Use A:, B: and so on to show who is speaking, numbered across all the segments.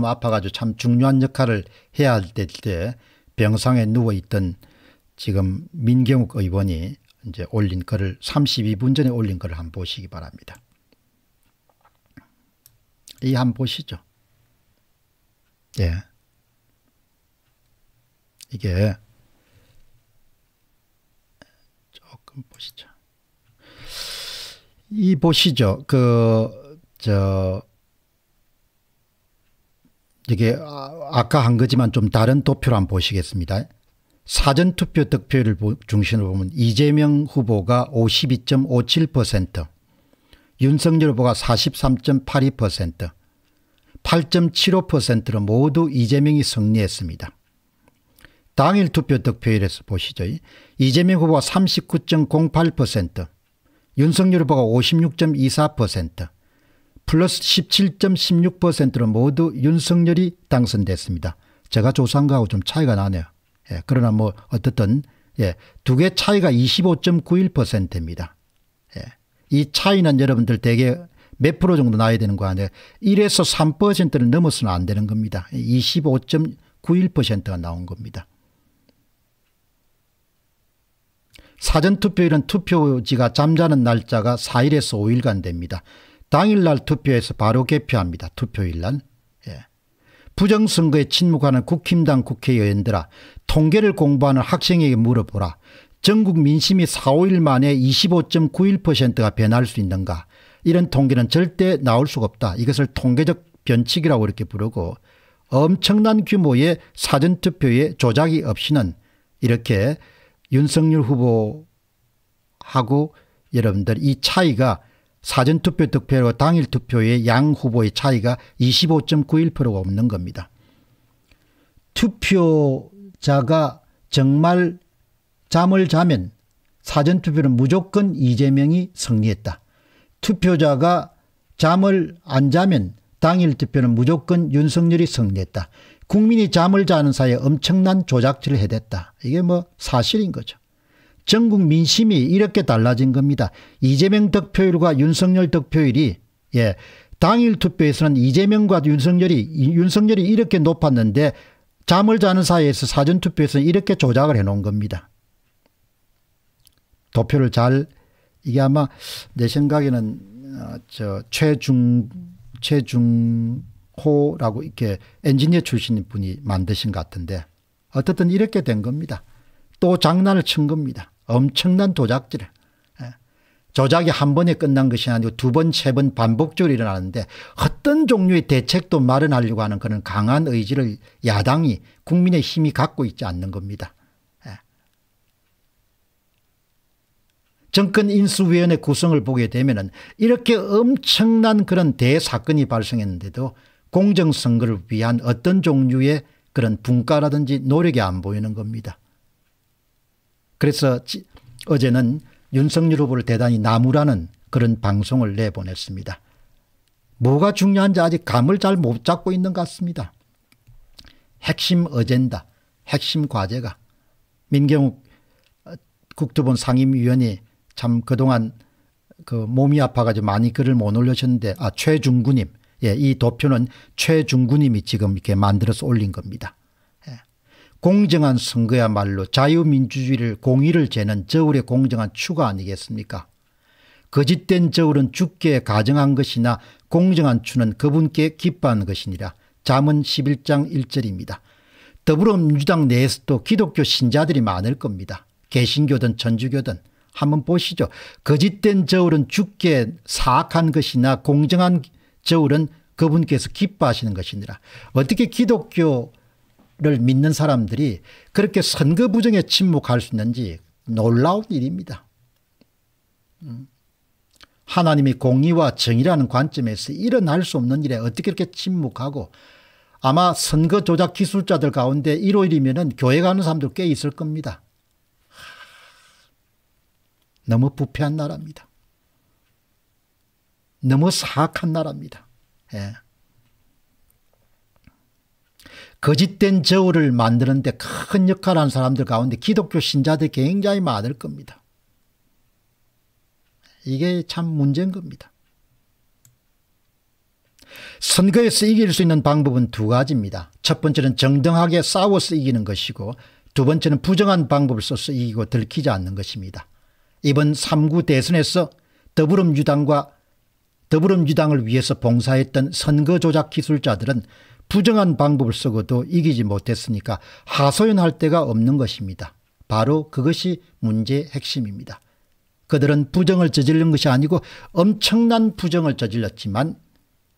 A: 너 아파가지고 참 중요한 역할을 해야 될때 병상에 누워있던 지금 민경욱 의원이 이제 올린 글을 32분 전에 올린 글을 한번 보시기 바랍니다. 이 한번 보시죠. 예. 이게 조금 보시죠. 이 보시죠. 그, 저, 이게 아, 아까 한 거지만 좀 다른 도표로 한번 보시겠습니다. 사전투표 득표율을 중심으로 보면 이재명 후보가 52.57% 윤석열 후보가 43.82% 8.75%로 모두 이재명이 승리했습니다. 당일 투표 득표율에서 보시죠. 이재명 후보가 39.08% 윤석열 후보가 56.24% 플러스 17.16%로 모두 윤석열이 당선됐습니다. 제가 조사한 거하고 좀 차이가 나네요. 예, 그러나 뭐 어떻든 예, 두 개 차이가 25.91%입니다. 예, 이 차이는 여러분들 대개 몇 프로 정도 나야 되는 거 아니에요. 1에서 3%를 넘어서는 안 되는 겁니다. 25.91%가 나온 겁니다. 사전투표일은 투표지가 잠자는 날짜가 4일에서 5일간 됩니다. 당일날 투표해서 바로 개표합니다. 투표일날. 예. 부정선거에 침묵하는 국힘당 국회의원들아 통계를 공부하는 학생에게 물어보라. 전국 민심이 4, 5일 만에 25.91%가 변할 수 있는가. 이런 통계는 절대 나올 수가 없다. 이것을 통계적 변칙이라고 이렇게 부르고 엄청난 규모의 사전투표의 조작이 없이는 이렇게 윤석열 후보하고 여러분들 이 차이가 사전투표 득표율과 당일 투표의 양 후보의 차이가 25.91%가 없는 겁니다. 투표자가 정말 잠을 자면 사전투표는 무조건 이재명이 승리했다. 투표자가 잠을 안 자면 당일 투표는 무조건 윤석열이 승리했다. 국민이 잠을 자는 사이에 엄청난 조작질을 해댔다. 이게 뭐 사실인 거죠. 전국 민심이 이렇게 달라진 겁니다. 이재명 득표율과 윤석열 득표율이 예, 당일 투표에서는 이재명과 윤석열이 윤석열이 이렇게 높았는데 잠을 자는 사이에서 사전 투표에서는 이렇게 조작을 해 놓은 겁니다. 도표를 잘 이게 아마 내 생각에는 어, 저 최중 최중호라고 이렇게 엔지니어 출신 분이 만드신 것 같은데 어떻든 이렇게 된 겁니다. 또 장난을 친 겁니다. 엄청난 도작질. 예. 조작이 한 번에 끝난 것이 아니고 두 번, 세 번 반복적으로 일어나는데 어떤 종류의 대책도 마련하려고 하는 그런 강한 의지를 야당이 국민의 힘이 갖고 있지 않는 겁니다. 예. 정권인수위원회 구성을 보게 되면 이렇게 엄청난 그런 대사건이 발생했는데도 공정선거를 위한 어떤 종류의 그런 분가라든지 노력이 안 보이는 겁니다. 그래서 어제는 윤석열 후보를 대단히 나무라는 그런 방송을 내보냈습니다. 뭐가 중요한지 아직 감을 잘 못 잡고 있는 것 같습니다. 핵심 어젠다, 핵심 과제가 민경욱 어, 국토본 상임위원이 참 그동안 그 몸이 아파가지고 많이 글을 못 올려셨는데 아 최중구님 예, 이 도표는 최중구님이 지금 이렇게 만들어서 올린 겁니다. 공정한 선거야말로 자유민주주의를 공의를 재는 저울의 공정한 추가 아니겠습니까 거짓된 저울은 죽게 가정한 것이나 공정한 추는 그분께 기뻐하는 것이니라 잠언 11장 1절입니다. 더불어민주당 내에서도 기독교 신자들이 많을 겁니다. 개신교든 천주교든 한번 보시죠. 거짓된 저울은 죽게 사악한 것이나 공정한 저울은 그분께서 기뻐하시는 것이니라. 어떻게 기독교 를 믿는 사람들이 그렇게 선거 부정에 침묵할 수 있는지 놀라운 일입니다. 음. 하나님이 공의와 정의라는 관점에서 일어날 수 없는 일에 어떻게 이렇게 침묵하고 아마 선거 조작 기술자들 가운데 일요일이면 교회 가는 사람들 꽤 있을 겁니다. 너무 부패한 나라입니다. 너무 사악한 나라입니다. 예. 거짓된 저울을 만드는 데 큰 역할을 한 사람들 가운데 기독교 신자들이 굉장히 많을 겁니다. 이게 참 문제인 겁니다. 선거에서 이길 수 있는 방법은 두 가지입니다. 첫 번째는 정당하게 싸워서 이기는 것이고 두 번째는 부정한 방법을 써서 이기고 들키지 않는 것입니다. 이번 3구 대선에서 더불어민주당과 더불어민주당을 위해서 봉사했던 선거 조작 기술자들은 부정한 방법을 쓰고도 이기지 못했으니까 하소연할 데가 없는 것입니다. 바로 그것이 문제의 핵심입니다. 그들은 부정을 저지른 것이 아니고 엄청난 부정을 저질렀지만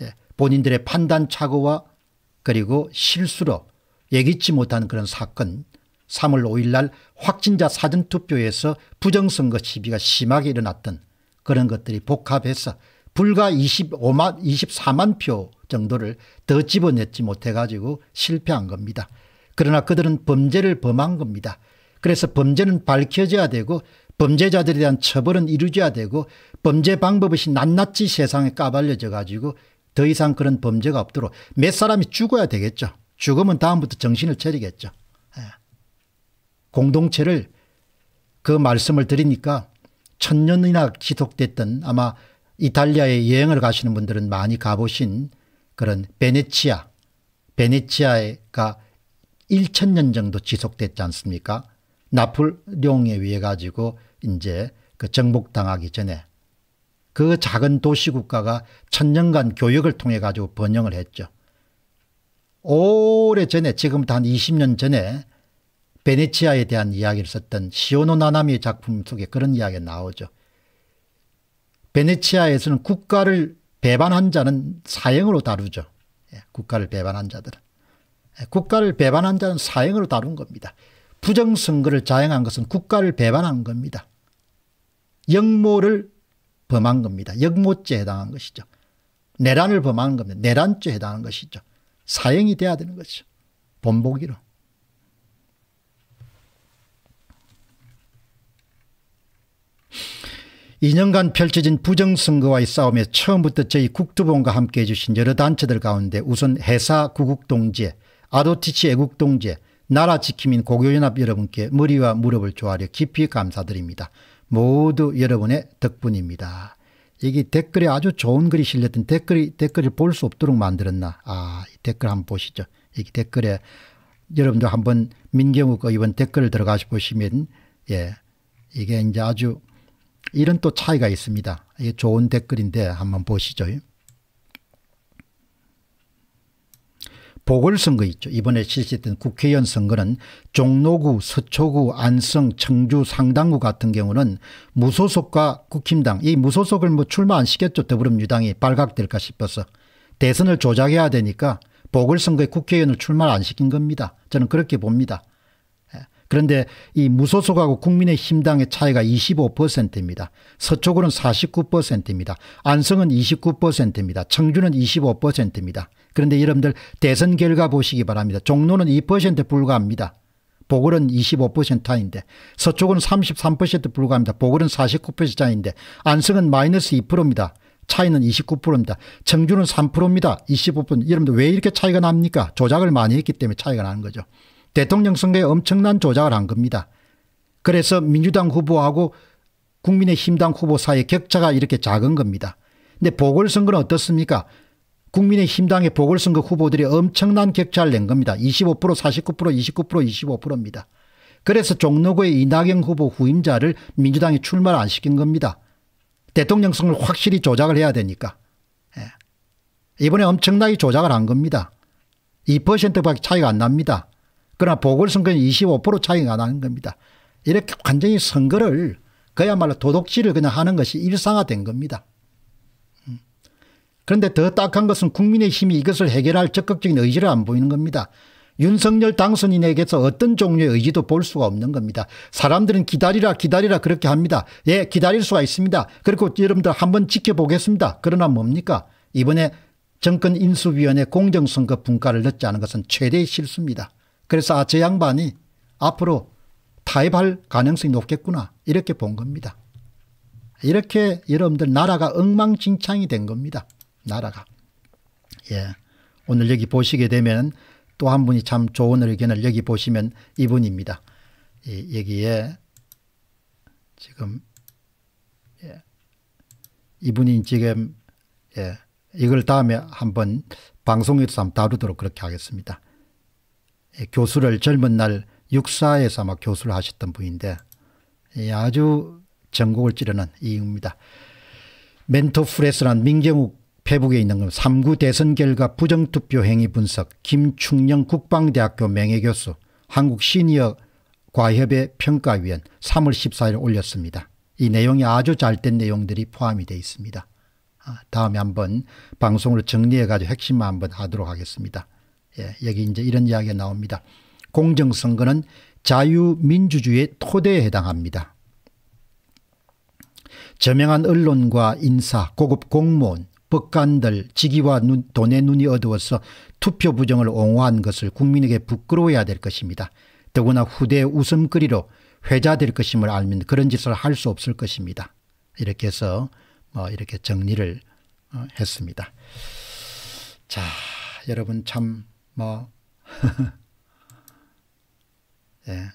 A: 예, 본인들의 판단 착오와 그리고 실수로 예기치 못한 그런 사건 3월 5일 날 확진자 사전투표에서 부정선거 시비가 심하게 일어났던 그런 것들이 복합해서 불과 25만, 24만 표 정도를 더 집어냈지 못해가지고 실패한 겁니다. 그러나 그들은 범죄를 범한 겁니다. 그래서 범죄는 밝혀져야 되고 범죄자들에 대한 처벌은 이루어져야 되고 범죄 방법이 낱낱이 세상에 까발려져 가지고 더 이상 그런 범죄가 없도록 몇 사람이 죽어야 되겠죠. 죽으면 다음부터 정신을 차리겠죠. 예. 공동체를 그 말씀을 드리니까 천년이나 지속됐던 아마 이탈리아에 여행을 가시는 분들은 많이 가보신 그런 베네치아, 베네치아가 1천년 정도 지속됐지 않습니까? 나폴룡에 의해 가지고 이제 그 정복당하기 전에 그 작은 도시국가가 천년간 교역을 통해 가지고 번영을 했죠. 오래전에 지금부터 한 20년 전에 베네치아에 대한 이야기를 썼던 시오노 나나미의 작품 속에 그런 이야기가 나오죠. 베네치아에서는 국가를 배반한 자는 사형으로 다루죠. 예, 국가를 배반한 자들은. 예, 국가를 배반한 자는 사형으로 다룬 겁니다. 부정선거를 자행한 것은 국가를 배반한 겁니다. 역모를 범한 겁니다. 역모죄에 해당한 것이죠. 내란을 범한 겁니다. 내란죄에 해당한 것이죠. 사형이 돼야 되는 것이죠. 본보기로. 2년간 펼쳐진 부정선거와의 싸움에 처음부터 저희 국토본과 함께해 주신 여러 단체들 가운데 우선 회사구국동지에 아도티치 애국동지에 나라지킴인 고교연합 여러분께 머리와 무릎을 조아려 깊이 감사드립니다. 모두 여러분의 덕분입니다. 이게 댓글에 아주 좋은 글이 실렸던 댓글이 댓글을 볼 수 없도록 만들었나. 아, 댓글 한번 보시죠. 여기 댓글에 여러분도 한번 민경욱 의원 댓글 을 들어가서 보시면 예. 이게 이제 아주 이런 또 차이가 있습니다. 이게 좋은 댓글인데 한번 보시죠. 보궐선거 있죠. 이번에 실시된 국회의원 선거는 종로구, 서초구, 안성, 청주, 상당구 같은 경우는 무소속과 국힘당 이 무소속을 뭐 출마 안 시켰죠. 더불어민주당이 발각될까 싶어서 대선을 조작해야 되니까 보궐선거에 국회의원을 출마안 시킨 겁니다. 저는 그렇게 봅니다. 그런데 이 무소속하고 국민의힘당의 차이가 25%입니다. 서초구는 49%입니다. 안성은 29%입니다. 청주는 25%입니다. 그런데 여러분들 대선 결과 보시기 바랍니다. 종로는 2% 불과합니다. 보궐은 25% 차인데 서쪽은 33% 불과합니다. 보궐은 49% 차인데 안성은 마이너스 2%입니다. 차이는 29%입니다. 청주는 3%입니다. 25%. 여러분들 왜 이렇게 차이가 납니까? 조작을 많이 했기 때문에 차이가 나는 거죠. 대통령 선거에 엄청난 조작을 한 겁니다. 그래서 민주당 후보하고 국민의힘당 후보 사이의 격차가 이렇게 작은 겁니다. 근데 보궐선거는 어떻습니까? 국민의힘당의 보궐선거 후보들이 엄청난 격차를 낸 겁니다. 25% 49% 29% 25%입니다. 그래서 종로구의 이낙연 후보 후임자를 민주당이 출마를 안 시킨 겁니다. 대통령 선거를 확실히 조작을 해야 되니까. 예. 이번에 엄청나게 조작을 한 겁니다. 2%밖에 차이가 안 납니다. 그러나 보궐선거는 25% 차이가 나는 겁니다. 이렇게 완전히 선거를 그야말로 도둑질을 그냥 하는 것이 일상화된 겁니다. 음. 그런데 더 딱한 것은 국민의힘이 이것을 해결할 적극적인 의지를 안 보이는 겁니다. 윤석열 당선인에게서 어떤 종류의 의지도 볼 수가 없는 겁니다. 사람들은 기다리라 기다리라 그렇게 합니다. 예 기다릴 수가 있습니다. 그리고 여러분들 한번 지켜보겠습니다. 그러나 뭡니까 이번에 정권인수위원회 공정선거 분과를 넣지 않은 것은 최대의 실수입니다. 그래서 아, 저 양반이 앞으로 타협할 가능성이 높겠구나 이렇게 본 겁니다. 이렇게 여러분들 나라가 엉망진창이 된 겁니다. 나라가. 예. 오늘 여기 보시게 되면 또 한 분이 참 좋은 의견을 여기 보시면 이분입니다. 예, 여기에 지금 예. 이분이 지금 예. 이걸 다음에 한번 방송에서 한번 다루도록 그렇게 하겠습니다. 교수를 젊은 날 육사에서 아마 교수를 하셨던 분인데 예, 아주 전국을 찌르는 이유입니다. 멘토프레스란 민경욱 페북에 있는 3구 대선 결과 부정투표 행위 분석 김충령 국방대학교 명예교수 한국 시니어 과협의 평가위원 3월 14일 올렸습니다. 이 내용이 아주 잘된 내용들이 포함이 되어 있습니다. 아, 다음에 한번 방송으 정리해가지고 핵심만 한번 하도록 하겠습니다. 예, 여기 이제 이런 이야기가 나옵니다. 공정선거는 자유민주주의의 토대에 해당합니다. 저명한 언론과 인사, 고급 공무원, 법관들, 직위와 눈, 돈의 눈이 어두워서 투표 부정을 옹호한 것을 국민에게 부끄러워해야 될 것입니다. 더구나 후대의 웃음거리로 회자될 것임을 알면 그런 짓을 할 수 없을 것입니다. 이렇게 해서 뭐 이렇게 정리를 어, 했습니다. 자, 여러분 참뭐 예.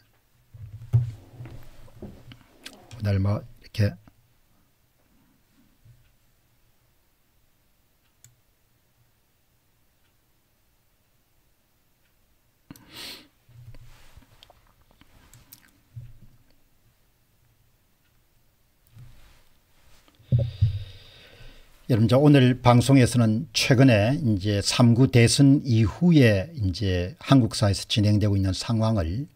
A: 오늘 뭐 이렇게 여러분 오늘 방송에서는 최근에 이제 3구 대선 이후에 이제 한국사에서 회 진행되고 있는 상황을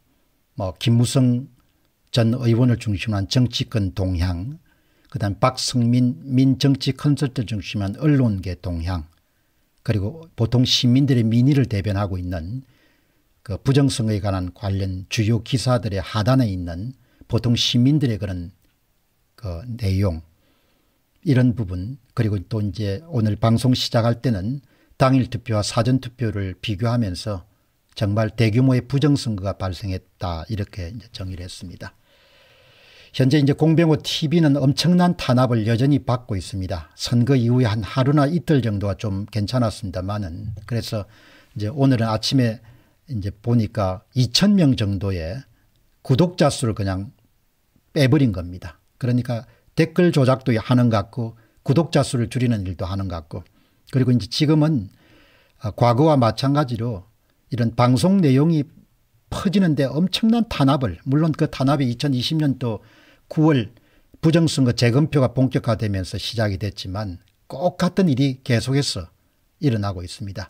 A: 뭐 김무성 전 의원을 중심한 정치권 동향 그다음 박승민 민정치 컨설트 중심한 언론계 동향 그리고 보통 시민들의 민의를 대변하고 있는 그 부정성에 관한 관련 주요 기사들의 하단에 있는 보통 시민들의 그런 그 내용 이런 부분 그리고 또 이제 오늘 방송 시작할 때는 당일 투표와 사전 투표를 비교하면서 정말 대규모의 부정선거가 발생했다 이렇게 정의를 했습니다. 현재 이제 공병호 TV는 엄청난 탄압을 여전히 받고 있습니다. 선거 이후에 한 하루나 이틀 정도가 좀 괜찮았습니다만은 그래서 이제 오늘은 아침에 이제 보니까 2 0 0 0명 정도의 구독자 수를 그냥 빼버린 겁니다. 그러니까 댓글 조작도 하는 것 같고 구독자 수를 줄이는 일도 하는 것 같고 그리고 이제 지금은 어, 과거와 마찬가지로 이런 방송 내용이 퍼지는데 엄청난 탄압을 물론 그 탄압이 2020년도 9월 부정선거 재검표가 본격화되면서 시작이 됐지만 꼭 같은 일이 계속해서 일어나고 있습니다.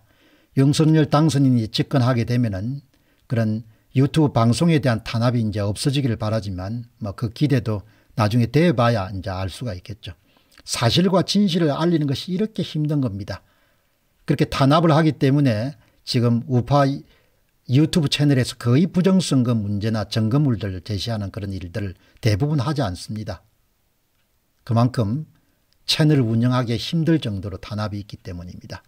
A: 윤석열 당선인이 집권하게 되면은 그런 유튜브 방송에 대한 탄압이 이제 없어지기를 바라지만 뭐 그 기대도 나중에 돼봐야 이제 알 수가 있겠죠. 사실과 진실을 알리는 것이 이렇게 힘든 겁니다. 그렇게 탄압을 하기 때문에 지금 우파 유튜브 채널에서 거의 부정선거 문제나 증거물들을 제시하는 그런 일들을 대부분 하지 않습니다. 그만큼 채널을 운영하기 힘들 정도로 탄압이 있기 때문입니다.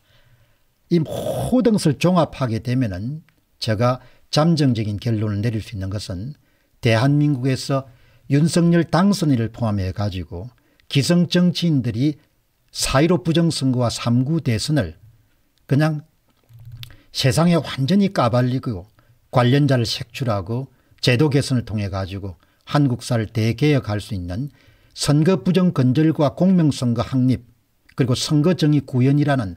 A: 이 모든 것을 종합하게 되면 제가 잠정적인 결론을 내릴 수 있는 것은 대한민국에서 윤석열 당선인을 포함해 가지고 기성 정치인들이 사1로 부정선거와 3구 대선을 그냥 세상에 완전히 까발리고 관련자를 색출하고 제도 개선을 통해 가지고 한국사를 대개혁할 수 있는 선거 부정 건절과 공명선거 확립 그리고 선거정의 구현이라는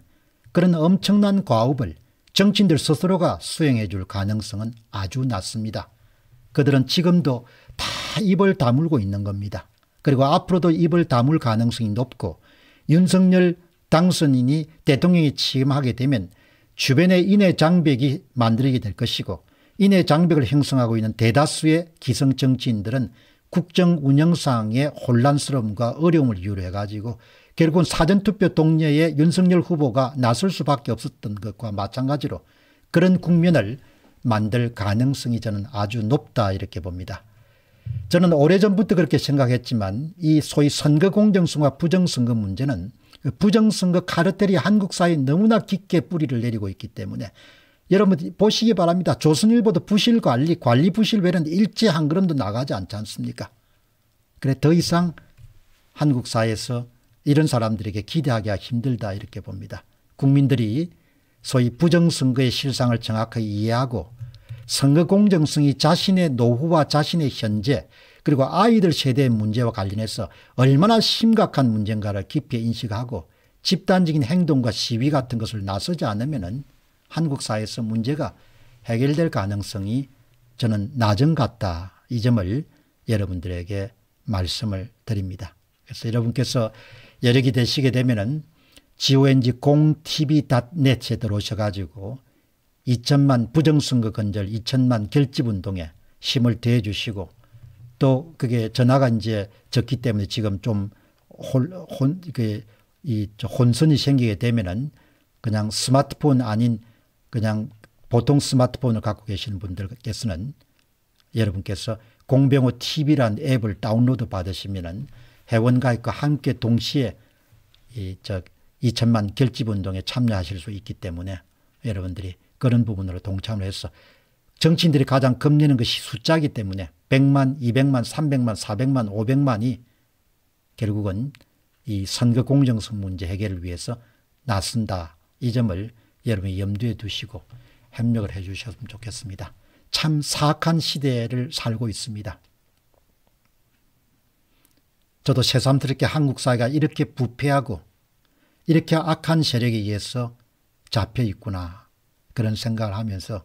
A: 그런 엄청난 과업을 정치인들 스스로가 수행해 줄 가능성은 아주 낮습니다. 그들은 지금도 다 입을 다물고 있는 겁니다. 그리고 앞으로도 입을 다물 가능성이 높고 윤석열 당선인이 대통령이 취임하게 되면 주변에 인해 장벽이 만들게 될 것이고 인해 장벽을 형성하고 있는 대다수의 기성 정치인들은 국정 운영상의 혼란스러움과 어려움을 유로해 가지고 결국은 사전투표 동료에 윤석열 후보가 나설 수밖에 없었던 것과 마찬가지로 그런 국면을 만들 가능성이 저는 아주 높다 이렇게 봅니다. 저는 오래전부터 그렇게 생각했지만 이 소위 선거 공정성과 부정선거 문제는 그 부정선거 카르텔이 한국 사회에 너무나 깊게 뿌리를 내리고 있기 때문에 여러분 보시기 바랍니다. 조선일보도 부실관리 관리 부실 외에는 일제 한 걸음도 나가지 않지 않습니까 그래 더 이상 한국 사회에서 이런 사람들에게 기대하기가 힘들다 이렇게 봅니다. 국민들이 소위 부정선거의 실상을 정확히 이해하고 선거 공정성이 자신의 노후와 자신의 현재 그리고 아이들 세대의 문제와 관련해서 얼마나 심각한 문제인가를 깊이 인식하고 집단적인 행동과 시위 같은 것을 나서지 않으면 한국 사회에서 문제가 해결될 가능성이 저는 낮은 같다. 이 점을 여러분들에게 말씀을 드립니다. 그래서 여러분께서 여력이 되시게 되면 g o n g t v n e t 에 들어오셔가지고 2천만 부정선거 건절 2천만 결집운동에 힘을 대해 주시고 또 그게 전화가 이제 적기 때문에 지금 좀 혼, 혼, 그, 이 혼선이 생기게 되면은 그냥 스마트폰 아닌 그냥 보통 스마트폰을 갖고 계시는 분들께서는 여러분께서 공병호 TV란 앱을 다운로드 받으시면은 회원가입과 함께 동시에 이저 2천만 결집운동에 참여하실 수 있기 때문에 여러분들이 그런 부분으로 동참을 해서 정치인들이 가장 겁내는 것이 숫자이기 때문에 100만, 200만, 300만, 400만, 500만이 결국은 이 선거 공정성 문제 해결을 위해서 나선다. 이 점을 여러분이 염두에 두시고 협력을 해 주셨으면 좋겠습니다. 참 사악한 시대를 살고 있습니다. 저도 새삼스럽게 한국 사회가 이렇게 부패하고 이렇게 악한 세력에 의해서 잡혀 있구나 그런 생각을 하면서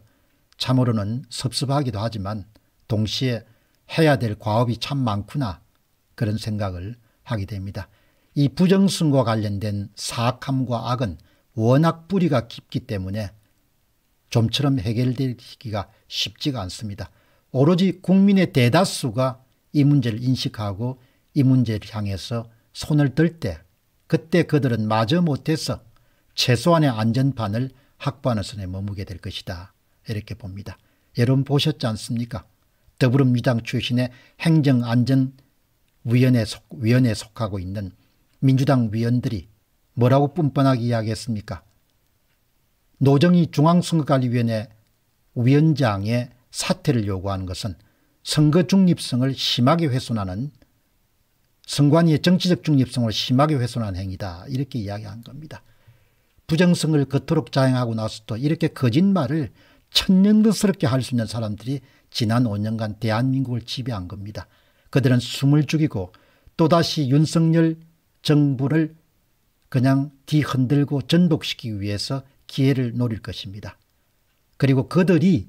A: 참으로는 섭섭하기도 하지만 동시에 해야 될 과업이 참 많구나 그런 생각을 하게 됩니다. 이 부정승과 관련된 사악함과 악은 워낙 뿌리가 깊기 때문에 좀처럼 해결되기가 쉽지가 않습니다. 오로지 국민의 대다수가 이 문제를 인식하고 이 문제를 향해서 손을 들 때 그때 그들은 마저 못해서 최소한의 안전판을 학반의 손에 머무게 될 것이다. 이렇게 봅니다. 여러분 보셨지 않습니까? 더불어민주당 출신의 행정안전위원회 속, 위원회에 속하고 있는 민주당 위원들이 뭐라고 뻔뻔하게 이야기했습니까? 노정희 중앙선거관리위원회 위원장의 사퇴를 요구하는 것은 선거 중립성을 심하게 훼손하는 선관위의 정치적 중립성을 심하게 훼손한 행위다 이렇게 이야기한 겁니다. 부정성을 그토록 자행하고 나서도 이렇게 거짓말을 천년도스럽게할 수 있는 사람들이 지난 5년간 대한민국을 지배한 겁니다. 그들은 숨을 죽이고 또다시 윤석열 정부를 그냥 뒤흔들고 전복시키기 위해서 기회를 노릴 것입니다. 그리고 그들이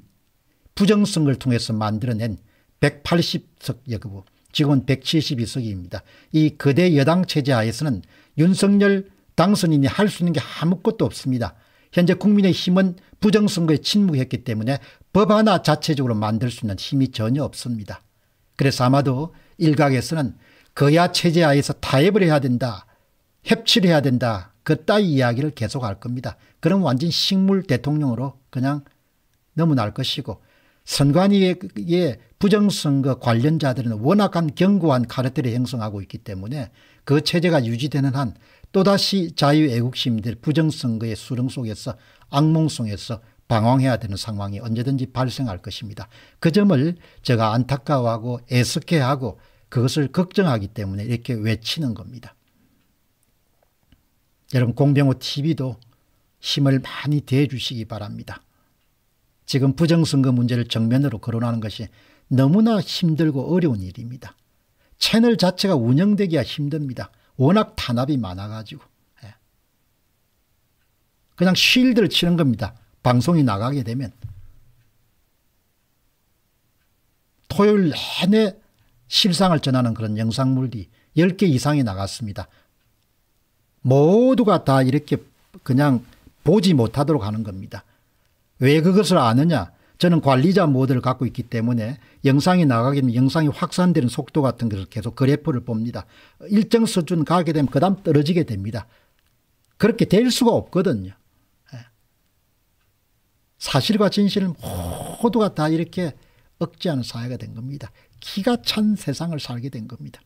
A: 부정성을 통해서 만들어낸 180석 여부, 지금은 172석입니다. 이 거대 여당 체제 하에서는 윤석열 당선인이 할 수 있는 게 아무것도 없습니다. 현재 국민의힘은 부정선거에 침묵했기 때문에 법 하나 자체적으로 만들 수 있는 힘이 전혀 없습니다. 그래서 아마도 일각에서는 거야 체제 하에서 타협을 해야 된다. 협치를 해야 된다. 그따위 이야기를 계속할 겁니다. 그럼 완전 식물 대통령으로 그냥 넘어날 것이고 선관위의 부정선거 관련자들은 워낙한 견고한 카르텔을 형성하고 있기 때문에 그 체제가 유지되는 한 또다시 자유애국심들 부정선거의 수렁 속에서 악몽 속에서 방황해야 되는 상황이 언제든지 발생할 것입니다. 그 점을 제가 안타까워하고 애석해하고 그것을 걱정하기 때문에 이렇게 외치는 겁니다. 여러분 공병호TV도 힘을 많이 대주시기 바랍니다. 지금 부정선거 문제를 정면으로 거론하는 것이 너무나 힘들고 어려운 일입니다. 채널 자체가 운영되기가 힘듭니다. 워낙 탄압이 많아가지고 예. 그냥 쉴드를 치는 겁니다. 방송이 나가게 되면 토요일 내내 실상을 전하는 그런 영상물이 10개 이상이 나갔습니다. 모두가 다 이렇게 그냥 보지 못하도록 하는 겁니다. 왜 그것을 아느냐? 저는 관리자 모델을 갖고 있기 때문에 영상이 나가게 되면 영상이 확산되는 속도 같은 것을 계속 그래프를 봅니다. 일정 수준 가게 되면 그 다음 떨어지게 됩니다. 그렇게 될 수가 없거든요. 예. 사실과 진실은 모두가 다 이렇게 억제하는 사회가 된 겁니다. 기가 찬 세상을 살게 된 겁니다.